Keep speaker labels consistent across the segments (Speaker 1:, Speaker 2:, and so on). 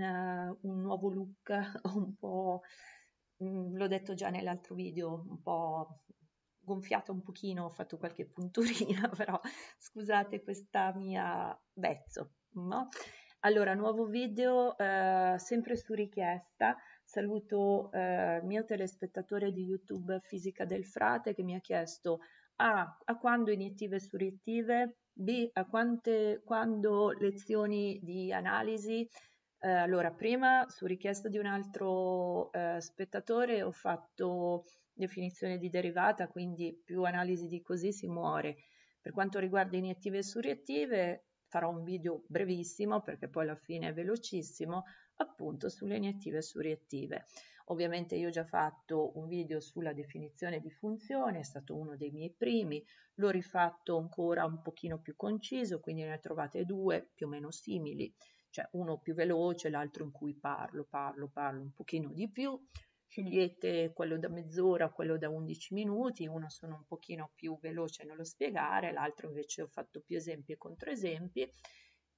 Speaker 1: un, eh, un nuovo look un po', mm, l'ho detto già nell'altro video, un po' gonfiata un pochino, ho fatto qualche punturina, però scusate questa mia bezzo. No? Allora, nuovo video eh, sempre su richiesta. Saluto eh, mio telespettatore di YouTube Fisica del Frate che mi ha chiesto A. A quando iniettive surettive? B. A quante, quando lezioni di analisi? Eh, allora, prima su richiesta di un altro eh, spettatore ho fatto definizione di derivata, quindi più analisi di così si muore. Per quanto riguarda iniettive e surriettive, farò un video brevissimo perché poi alla fine è velocissimo, appunto sulle iniettive e surriettive. Ovviamente io ho già fatto un video sulla definizione di funzione, è stato uno dei miei primi, l'ho rifatto ancora un pochino più conciso, quindi ne trovate due più o meno simili cioè uno più veloce, l'altro in cui parlo, parlo, parlo un pochino di più, scegliete quello da mezz'ora, quello da 11 minuti, uno sono un pochino più veloce nello spiegare, l'altro invece ho fatto più esempi e controesempi.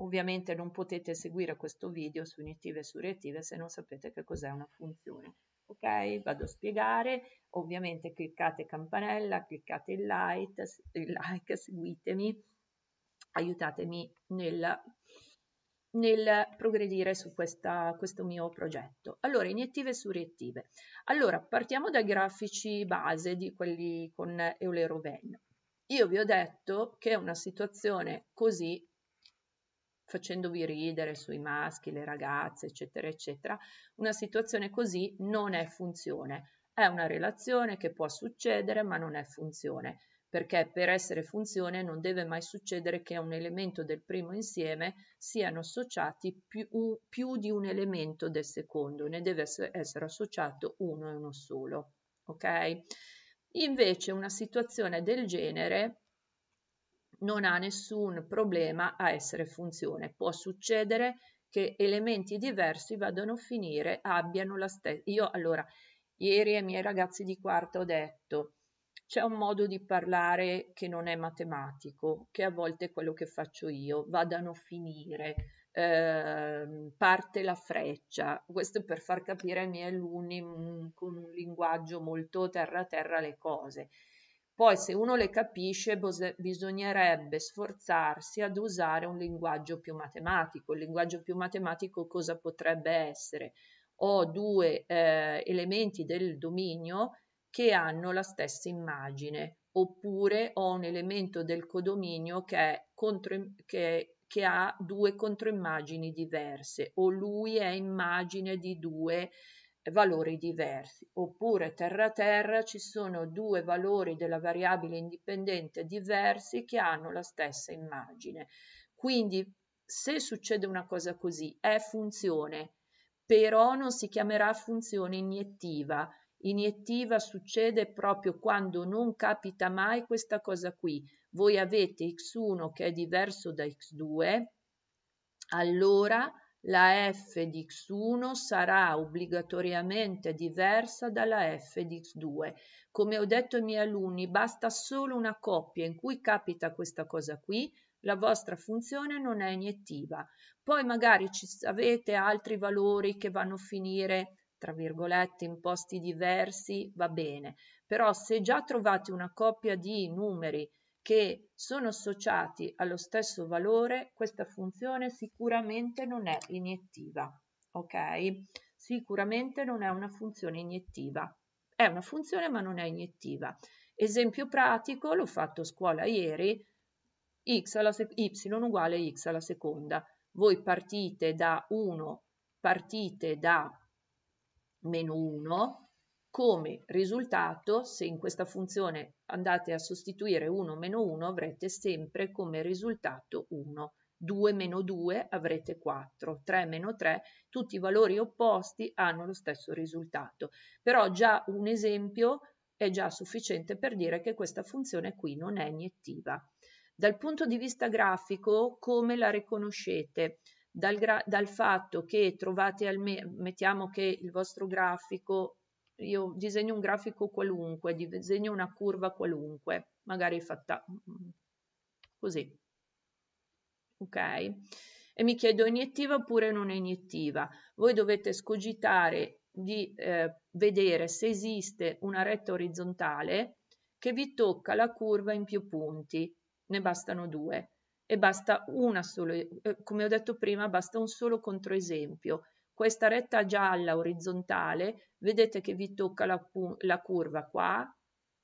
Speaker 1: Ovviamente non potete seguire questo video su unitive e su reattive se non sapete che cos'è una funzione. Ok, vado a spiegare, ovviamente cliccate campanella, cliccate il like, il like seguitemi, aiutatemi nella nel progredire su questa, questo mio progetto. Allora, iniettive su riettive. Allora, partiamo dai grafici base di quelli con eulero oven Io vi ho detto che una situazione così, facendovi ridere sui maschi, le ragazze, eccetera, eccetera, una situazione così non è funzione. È una relazione che può succedere, ma non è funzione perché per essere funzione non deve mai succedere che a un elemento del primo insieme siano associati più, più di un elemento del secondo, ne deve essere associato uno e uno solo. Okay? Invece una situazione del genere non ha nessun problema a essere funzione, può succedere che elementi diversi vadano a finire, abbiano la stessa... Io allora, ieri ai miei ragazzi di quarta ho detto, c'è un modo di parlare che non è matematico, che a volte è quello che faccio io, vadano a finire, eh, parte la freccia. Questo per far capire ai miei alunni mm, con un linguaggio molto terra-terra le cose. Poi se uno le capisce bos- bisognerebbe sforzarsi ad usare un linguaggio più matematico. Il linguaggio più matematico cosa potrebbe essere? Ho due eh, elementi del dominio che hanno la stessa immagine oppure ho un elemento del codominio che, è contro, che, che ha due controimmagini diverse o lui è immagine di due valori diversi oppure terra terra ci sono due valori della variabile indipendente diversi che hanno la stessa immagine quindi se succede una cosa così è funzione però non si chiamerà funzione iniettiva iniettiva succede proprio quando non capita mai questa cosa qui. Voi avete x1 che è diverso da x2, allora la f di x1 sarà obbligatoriamente diversa dalla f di x2. Come ho detto ai miei alunni, basta solo una coppia in cui capita questa cosa qui, la vostra funzione non è iniettiva. Poi magari ci avete altri valori che vanno a finire tra virgolette, in posti diversi, va bene, però se già trovate una coppia di numeri che sono associati allo stesso valore, questa funzione sicuramente non è iniettiva, ok? Sicuramente non è una funzione iniettiva. È una funzione ma non è iniettiva. Esempio pratico, l'ho fatto a scuola ieri, x alla y uguale x alla seconda. Voi partite da 1, partite da meno 1 come risultato se in questa funzione andate a sostituire 1 meno 1 avrete sempre come risultato 1 2 meno 2 avrete 4 3 meno 3 tutti i valori opposti hanno lo stesso risultato però già un esempio è già sufficiente per dire che questa funzione qui non è iniettiva dal punto di vista grafico come la riconoscete dal, dal fatto che trovate almeno, mettiamo che il vostro grafico, io disegno un grafico qualunque, disegno una curva qualunque, magari fatta mm, così, ok? E mi chiedo iniettiva oppure non iniettiva. Voi dovete scogitare di eh, vedere se esiste una retta orizzontale che vi tocca la curva in più punti, ne bastano due e basta una sola, eh, come ho detto prima, basta un solo controesempio. Questa retta gialla orizzontale, vedete che vi tocca la, la curva qua,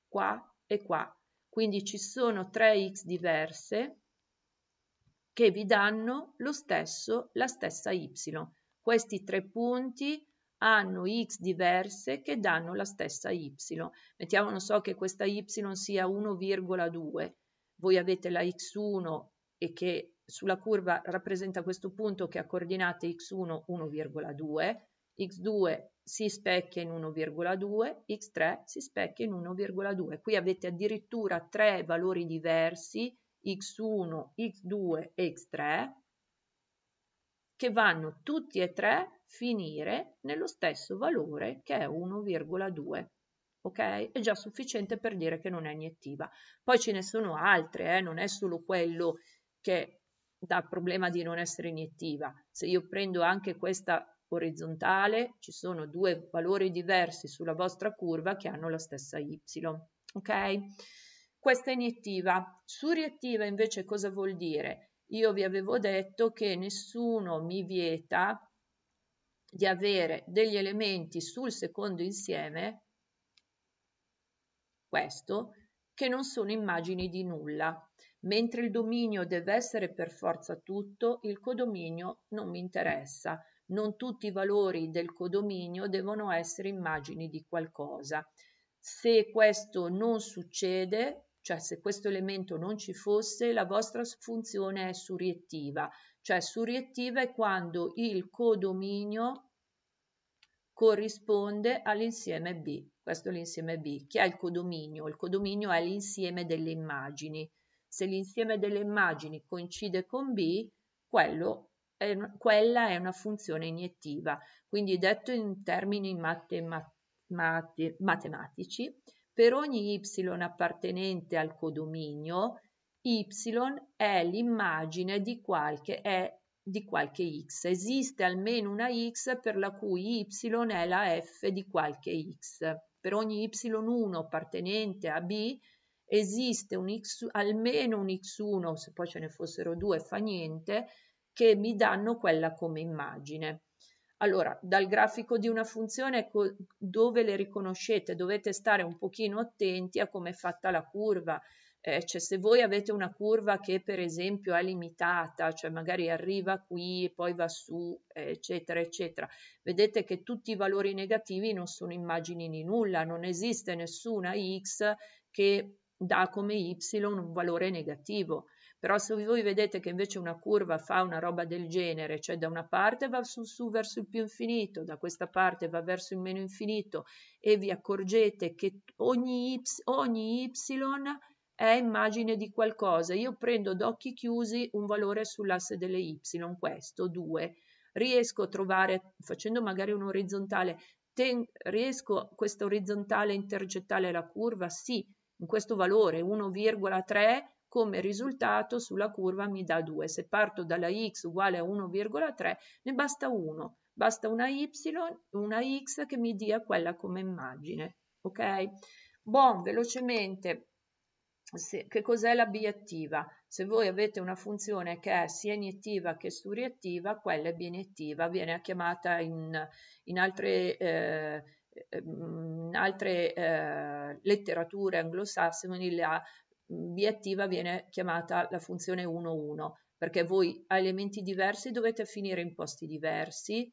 Speaker 1: qua e qua. Quindi ci sono tre x diverse che vi danno lo stesso, la stessa y. Questi tre punti hanno x diverse che danno la stessa y. Mettiamo, non so, che questa y sia 1,2. Voi avete la x1 e che sulla curva rappresenta questo punto che ha coordinate x1 1,2, x2 si specchia in 1,2, x3 si specchia in 1,2. Qui avete addirittura tre valori diversi, x1, x2 e x3, che vanno tutti e tre finire nello stesso valore che è 1,2. Ok? È già sufficiente per dire che non è iniettiva. Poi ce ne sono altre, eh? non è solo quello che dà il problema di non essere iniettiva. Se io prendo anche questa orizzontale, ci sono due valori diversi sulla vostra curva che hanno la stessa y. Ok? Questa è iniettiva. Su riettiva invece cosa vuol dire? Io vi avevo detto che nessuno mi vieta di avere degli elementi sul secondo insieme, questo, che non sono immagini di nulla. Mentre il dominio deve essere per forza tutto, il codominio non mi interessa. Non tutti i valori del codominio devono essere immagini di qualcosa. Se questo non succede, cioè se questo elemento non ci fosse, la vostra funzione è suriettiva, cioè suriettiva è quando il codominio corrisponde all'insieme B. Questo è l'insieme B. Chi è il codominio? Il codominio è l'insieme delle immagini se l'insieme delle immagini coincide con B, quello è, quella è una funzione iniettiva. Quindi detto in termini matema, mate, matematici, per ogni y appartenente al codominio, y è l'immagine di qualche, è di qualche x. Esiste almeno una x per la cui y è la f di qualche x. Per ogni y1 appartenente a b, esiste un X, almeno un X1, se poi ce ne fossero due fa niente, che mi danno quella come immagine. Allora, dal grafico di una funzione dove le riconoscete dovete stare un pochino attenti a come è fatta la curva, eh, cioè se voi avete una curva che per esempio è limitata, cioè magari arriva qui e poi va su, eh, eccetera, eccetera, vedete che tutti i valori negativi non sono immagini di nulla, non esiste nessuna x che dà come y un valore negativo. Però se voi vedete che invece una curva fa una roba del genere, cioè da una parte va su, su verso il più infinito, da questa parte va verso il meno infinito e vi accorgete che ogni y, ogni y è immagine di qualcosa. Io prendo d'occhi chiusi un valore sull'asse delle y, questo 2. Riesco a trovare, facendo magari un orizzontale, ten, riesco questa orizzontale a intercettare la curva? Sì, in questo valore 1,3 come risultato sulla curva mi dà 2. Se parto dalla x uguale a 1,3 ne basta 1, basta una y, una x che mi dia quella come immagine. Ok? Buon, velocemente, se, che cos'è la biattiva? Se voi avete una funzione che è sia iniettiva che suriettiva, quella è bieniettiva, viene chiamata in, in altre... Eh, Ehm, altre eh, letterature anglosassoni la biattiva mm, viene chiamata la funzione 1-1 perché voi a elementi diversi dovete finire in posti diversi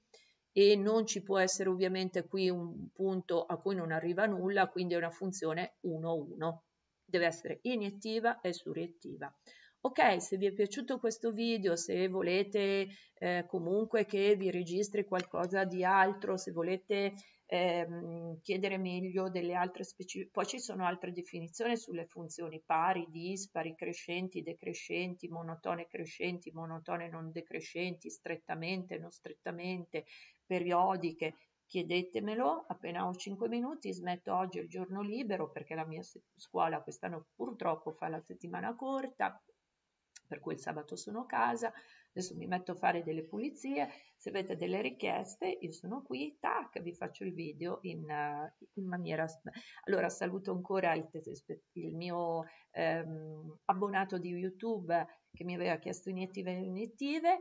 Speaker 1: e non ci può essere ovviamente qui un punto a cui non arriva nulla, quindi è una funzione 1-1. Deve essere iniettiva e suriettiva. Ok, se vi è piaciuto questo video, se volete eh, comunque che vi registri qualcosa di altro, se volete ehm, chiedere meglio delle altre specifiche, poi ci sono altre definizioni sulle funzioni pari, dispari, crescenti, decrescenti, monotone crescenti, monotone non decrescenti, strettamente, non strettamente, periodiche, chiedetemelo, appena ho 5 minuti, smetto oggi il giorno libero perché la mia scuola quest'anno purtroppo fa la settimana corta, per cui il sabato sono a casa, adesso mi metto a fare delle pulizie, se avete delle richieste io sono qui, tac, vi faccio il video in, eh, in maniera... Allora saluto ancora il, il mio ehm, abbonato di YouTube che mi aveva chiesto iniettive e iniettive,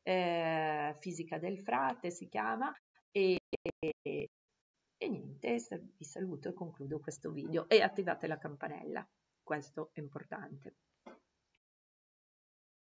Speaker 1: eh, Fisica del Frate si chiama, e, e, e niente, vi saluto e concludo questo video e attivate la campanella, questo è importante.